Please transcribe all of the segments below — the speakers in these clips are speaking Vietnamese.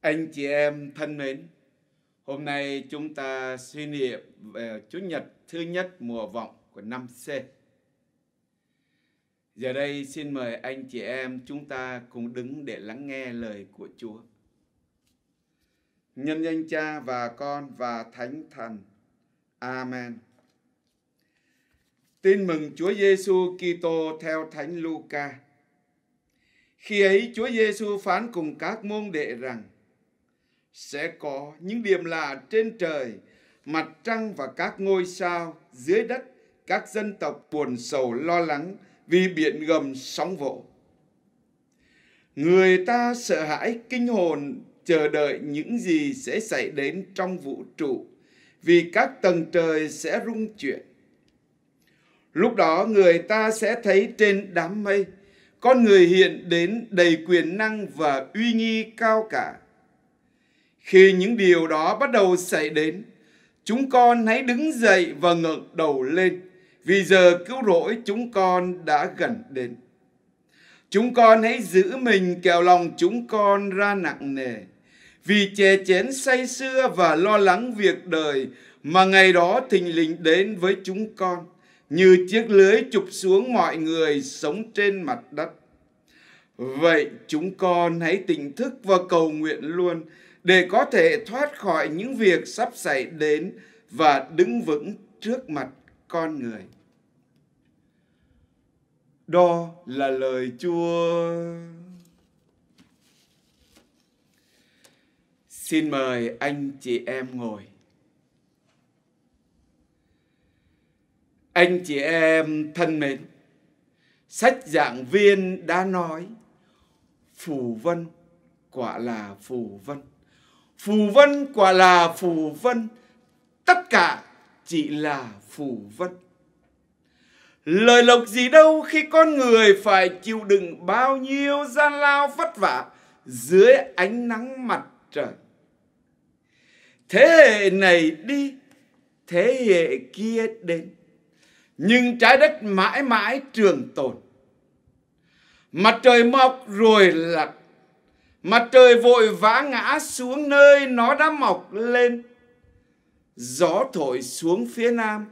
Anh chị em thân mến, hôm nay chúng ta suy niệm về Chủ nhật thứ nhất mùa vọng của năm C. Giờ đây xin mời anh chị em chúng ta cùng đứng để lắng nghe lời của Chúa. Nhân danh Cha và Con và Thánh Thần. Amen. Tin mừng Chúa Giêsu Kitô theo Thánh Luca. Khi ấy Chúa Giêsu phán cùng các môn đệ rằng: sẽ có những điềm lạ trên trời, mặt trăng và các ngôi sao dưới đất, các dân tộc buồn sầu lo lắng vì biển gầm sóng vỗ. Người ta sợ hãi kinh hồn chờ đợi những gì sẽ xảy đến trong vũ trụ vì các tầng trời sẽ rung chuyển. Lúc đó người ta sẽ thấy trên đám mây con người hiện đến đầy quyền năng và uy nghi cao cả khi những điều đó bắt đầu xảy đến, chúng con hãy đứng dậy và ngẩng đầu lên, vì giờ cứu rỗi chúng con đã gần đến. Chúng con hãy giữ mình kèo lòng chúng con ra nặng nề, vì chè chén say xưa và lo lắng việc đời mà ngày đó thình lình đến với chúng con như chiếc lưới chụp xuống mọi người sống trên mặt đất. Vậy chúng con hãy tỉnh thức và cầu nguyện luôn để có thể thoát khỏi những việc sắp xảy đến và đứng vững trước mặt con người. Đó là lời Chúa. Xin mời anh chị em ngồi. Anh chị em thân mến, sách giảng viên đã nói phù vân quả là phù vân phù vân quả là phù vân tất cả chỉ là phù vân lời lộc gì đâu khi con người phải chịu đựng bao nhiêu gian lao vất vả dưới ánh nắng mặt trời thế hệ này đi thế hệ kia đến nhưng trái đất mãi mãi trường tồn mặt trời mọc rồi lặn Mặt trời vội vã ngã xuống nơi nó đã mọc lên. Gió thổi xuống phía nam,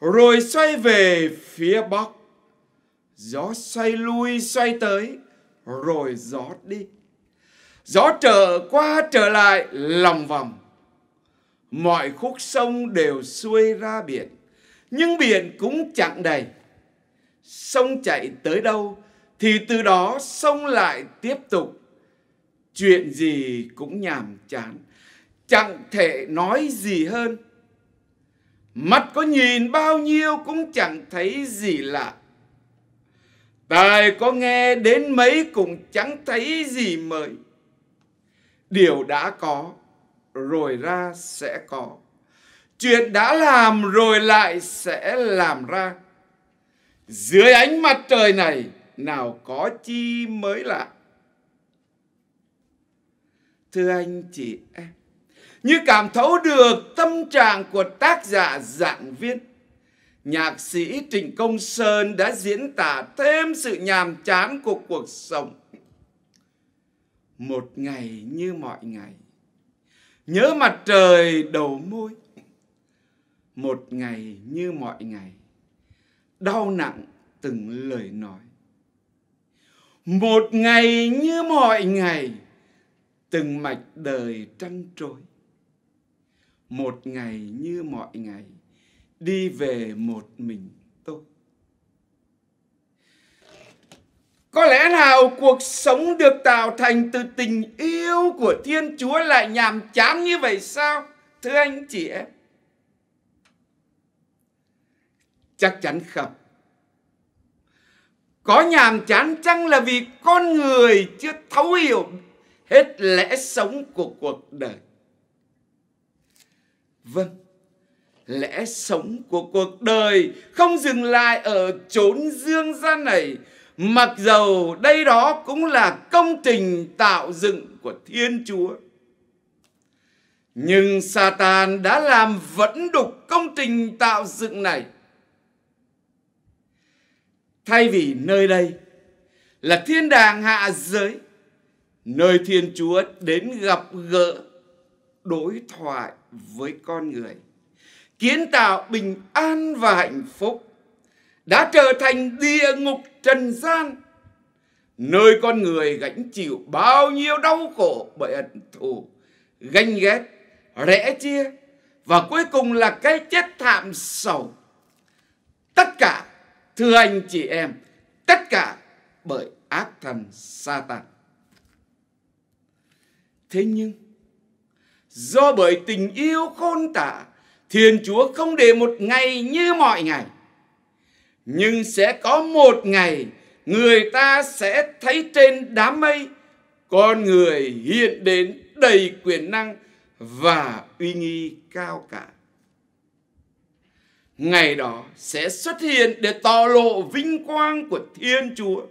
rồi xoay về phía bắc. Gió xoay lui, xoay tới, rồi gió đi. Gió trở qua trở lại lòng vòng. Mọi khúc sông đều xuôi ra biển, nhưng biển cũng chẳng đầy. Sông chạy tới đâu thì từ đó sông lại tiếp tục chuyện gì cũng nhàm chán chẳng thể nói gì hơn mặt có nhìn bao nhiêu cũng chẳng thấy gì lạ tai có nghe đến mấy cũng chẳng thấy gì mới điều đã có rồi ra sẽ có chuyện đã làm rồi lại sẽ làm ra dưới ánh mặt trời này nào có chi mới lạ thưa anh chị em như cảm thấu được tâm trạng của tác giả giảng viên nhạc sĩ trịnh công sơn đã diễn tả thêm sự nhàm chán của cuộc sống một ngày như mọi ngày nhớ mặt trời đầu môi một ngày như mọi ngày đau nặng từng lời nói một ngày như mọi ngày từng mạch đời trăng trối một ngày như mọi ngày đi về một mình tôi có lẽ nào cuộc sống được tạo thành từ tình yêu của thiên chúa lại nhàm chán như vậy sao thưa anh chị em chắc chắn không có nhàm chán chăng là vì con người chưa thấu hiểu hết lẽ sống của cuộc đời vâng lẽ sống của cuộc đời không dừng lại ở chốn dương gian này mặc dầu đây đó cũng là công trình tạo dựng của thiên chúa nhưng Satan đã làm vẫn đục công trình tạo dựng này. Thay vì nơi đây là thiên đàng hạ giới, nơi Thiên Chúa đến gặp gỡ, đối thoại với con người, kiến tạo bình an và hạnh phúc, đã trở thành địa ngục trần gian, nơi con người gánh chịu bao nhiêu đau khổ bởi ẩn thù, ganh ghét, rẽ chia và cuối cùng là cái chết thảm sầu. Tất cả, thưa anh chị em, tất cả bởi ác thần Satan. Thế nhưng, do bởi tình yêu khôn tả, Thiên Chúa không để một ngày như mọi ngày. Nhưng sẽ có một ngày người ta sẽ thấy trên đám mây con người hiện đến đầy quyền năng và uy nghi cao cả. Ngày đó sẽ xuất hiện để tỏ lộ vinh quang của Thiên Chúa.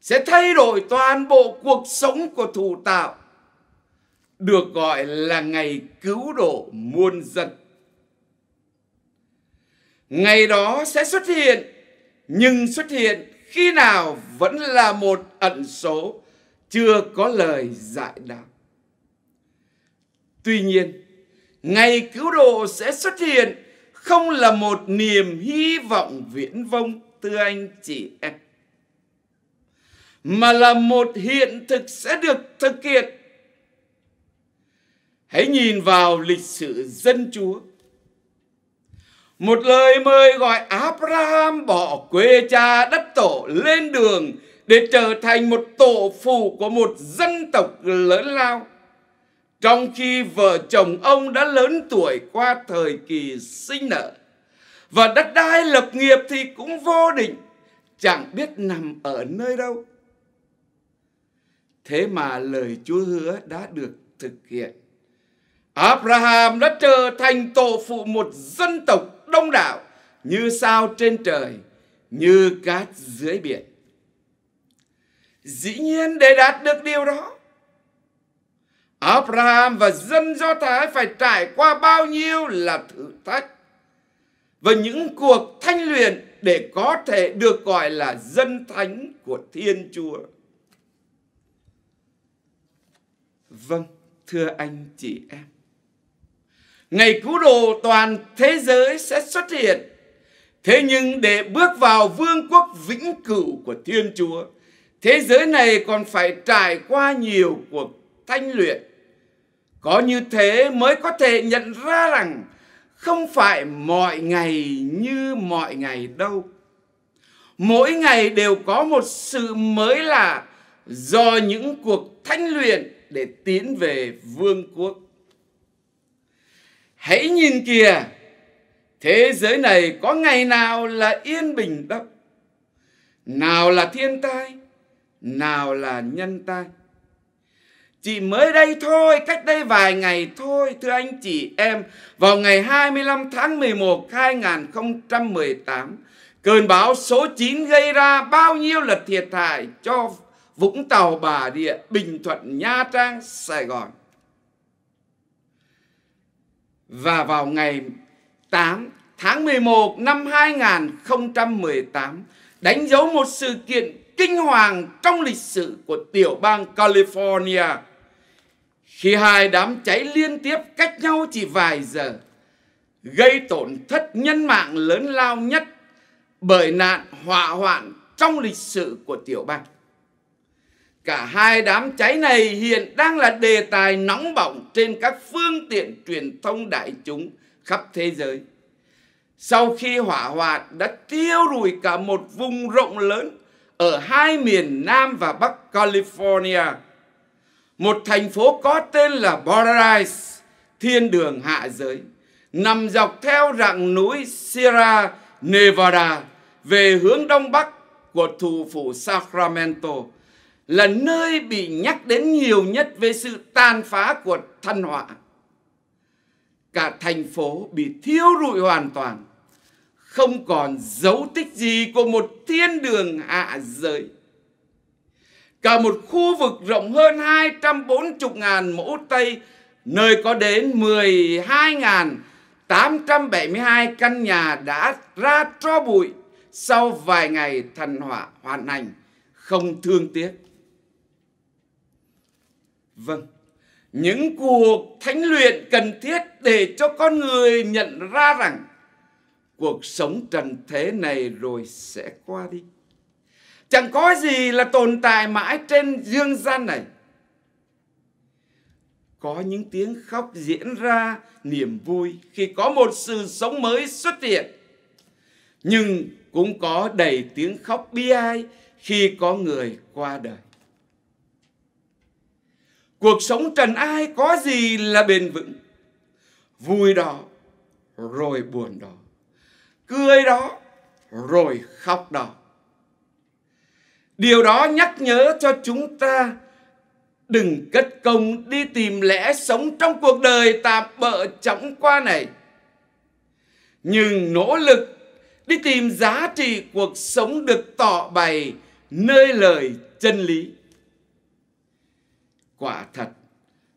Sẽ thay đổi toàn bộ cuộc sống của thủ tạo được gọi là ngày cứu độ muôn dân. Ngày đó sẽ xuất hiện, nhưng xuất hiện khi nào vẫn là một ẩn số, chưa có lời giải đáp. Tuy nhiên, ngày cứu độ sẽ xuất hiện không là một niềm hy vọng viễn vông, thưa anh chị em, mà là một hiện thực sẽ được thực hiện Hãy nhìn vào lịch sử dân chúa. Một lời mời gọi Abraham bỏ quê cha đất tổ lên đường để trở thành một tổ phụ của một dân tộc lớn lao. Trong khi vợ chồng ông đã lớn tuổi qua thời kỳ sinh nở và đất đai lập nghiệp thì cũng vô định, chẳng biết nằm ở nơi đâu. Thế mà lời Chúa hứa đã được thực hiện. Abraham đã trở thành tổ phụ một dân tộc đông đảo như sao trên trời, như cát dưới biển. Dĩ nhiên để đạt được điều đó, Abraham và dân Do Thái phải trải qua bao nhiêu là thử thách và những cuộc thanh luyện để có thể được gọi là dân thánh của Thiên Chúa. Vâng, thưa anh chị em, ngày cứu độ toàn thế giới sẽ xuất hiện. Thế nhưng để bước vào vương quốc vĩnh cửu của Thiên Chúa, thế giới này còn phải trải qua nhiều cuộc thanh luyện. Có như thế mới có thể nhận ra rằng không phải mọi ngày như mọi ngày đâu. Mỗi ngày đều có một sự mới lạ do những cuộc thanh luyện để tiến về vương quốc hãy nhìn kìa thế giới này có ngày nào là yên bình đâu nào là thiên tai nào là nhân tai chỉ mới đây thôi, cách đây vài ngày thôi, thưa anh chị em, vào ngày 25 tháng 11 2018, cơn bão số 9 gây ra bao nhiêu là thiệt hại cho Vũng Tàu, Bà Địa, Bình Thuận, Nha Trang, Sài Gòn. Và vào ngày 8 tháng 11 năm 2018 đánh dấu một sự kiện kinh hoàng trong lịch sử của tiểu bang California khi hai đám cháy liên tiếp cách nhau chỉ vài giờ gây tổn thất nhân mạng lớn lao nhất bởi nạn hỏa hoạn trong lịch sử của tiểu bang. Cả hai đám cháy này hiện đang là đề tài nóng bỏng trên các phương tiện truyền thông đại chúng khắp thế giới. Sau khi hỏa hoạn đã tiêu rủi cả một vùng rộng lớn ở hai miền Nam và Bắc California, một thành phố có tên là Paradise, thiên đường hạ giới, nằm dọc theo rặng núi Sierra Nevada về hướng đông bắc của thủ phủ Sacramento là nơi bị nhắc đến nhiều nhất về sự tàn phá của thân họa. Cả thành phố bị thiêu rụi hoàn toàn, không còn dấu tích gì của một thiên đường hạ giới. Cả một khu vực rộng hơn 240.000 mẫu Tây, nơi có đến 12.872 căn nhà đã ra tro bụi sau vài ngày thần họa hoàn hành không thương tiếc Vâng, những cuộc thánh luyện cần thiết để cho con người nhận ra rằng cuộc sống trần thế này rồi sẽ qua đi. Chẳng có gì là tồn tại mãi trên dương gian này. Có những tiếng khóc diễn ra niềm vui khi có một sự sống mới xuất hiện. Nhưng cũng có đầy tiếng khóc bi ai khi có người qua đời. Cuộc sống trần ai có gì là bền vững. Vui đó, rồi buồn đó. Cười đó, rồi khóc đó. Điều đó nhắc nhớ cho chúng ta đừng cất công đi tìm lẽ sống trong cuộc đời tạp bợ chóng qua này. Nhưng nỗ lực đi tìm giá trị cuộc sống được tỏ bày nơi lời chân lý. Quả thật,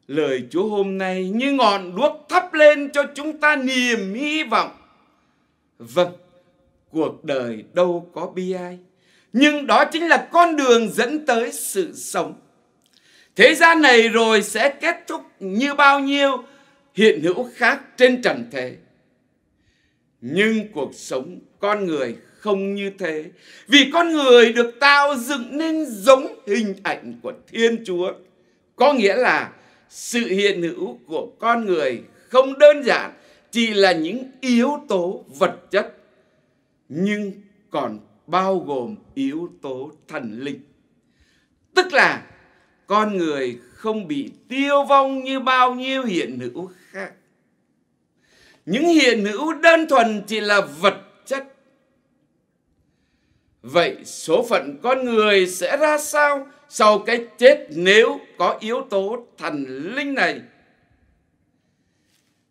lời Chúa hôm nay như ngọn đuốc thắp lên cho chúng ta niềm hy vọng. Vâng, cuộc đời đâu có bi ai, nhưng đó chính là con đường dẫn tới sự sống. Thế gian này rồi sẽ kết thúc như bao nhiêu hiện hữu khác trên trần thế. Nhưng cuộc sống con người không như thế. Vì con người được tạo dựng nên giống hình ảnh của Thiên Chúa. Có nghĩa là sự hiện hữu của con người không đơn giản chỉ là những yếu tố vật chất nhưng còn bao gồm yếu tố thần linh. Tức là con người không bị tiêu vong như bao nhiêu hiện hữu khác. Những hiện hữu đơn thuần chỉ là vật Vậy số phận con người sẽ ra sao sau cái chết nếu có yếu tố thần linh này?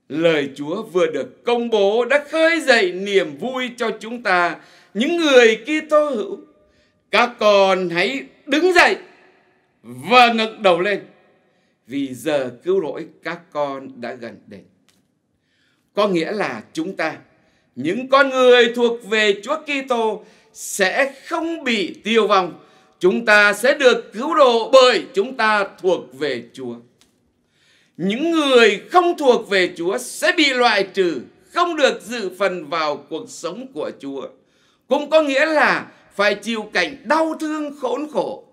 Lời Chúa vừa được công bố đã khơi dậy niềm vui cho chúng ta, những người Kitô hữu. Các con hãy đứng dậy và ngẩng đầu lên vì giờ cứu rỗi các con đã gần đến. Có nghĩa là chúng ta, những con người thuộc về Chúa Kitô sẽ không bị tiêu vong. Chúng ta sẽ được cứu độ bởi chúng ta thuộc về Chúa. Những người không thuộc về Chúa sẽ bị loại trừ, không được dự phần vào cuộc sống của Chúa. Cũng có nghĩa là phải chịu cảnh đau thương khốn khổ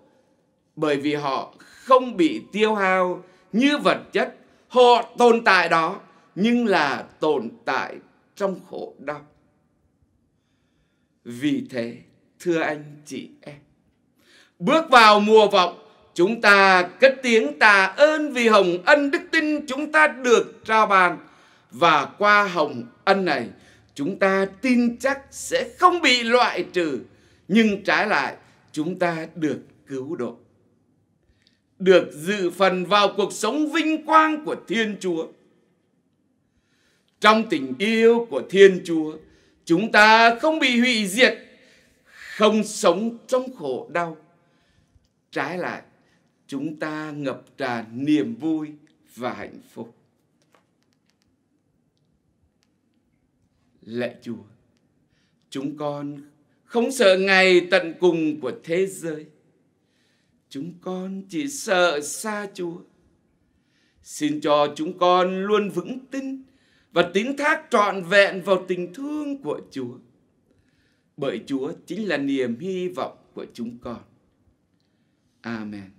bởi vì họ không bị tiêu hao như vật chất. Họ tồn tại đó nhưng là tồn tại trong khổ đau. Vì thế, thưa anh chị em, bước vào mùa vọng, chúng ta cất tiếng tạ ơn vì hồng ân đức tin chúng ta được trao bàn và qua hồng ân này chúng ta tin chắc sẽ không bị loại trừ nhưng trái lại chúng ta được cứu độ được dự phần vào cuộc sống vinh quang của thiên chúa trong tình yêu của thiên chúa chúng ta không bị hủy diệt, không sống trong khổ đau. Trái lại, chúng ta ngập tràn niềm vui và hạnh phúc. Lạy Chúa, chúng con không sợ ngày tận cùng của thế giới. Chúng con chỉ sợ xa Chúa. Xin cho chúng con luôn vững tin và tín thác trọn vẹn vào tình thương của Chúa. Bởi Chúa chính là niềm hy vọng của chúng con. Amen.